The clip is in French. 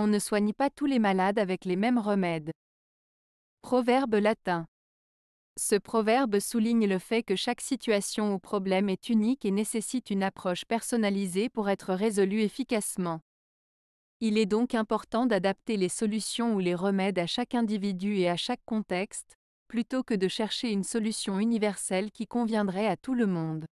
On ne soigne pas tous les malades avec les mêmes remèdes. Proverbe latin. Ce proverbe souligne le fait que chaque situation ou problème est unique et nécessite une approche personnalisée pour être résolu efficacement. Il est donc important d'adapter les solutions ou les remèdes à chaque individu et à chaque contexte, plutôt que de chercher une solution universelle qui conviendrait à tout le monde.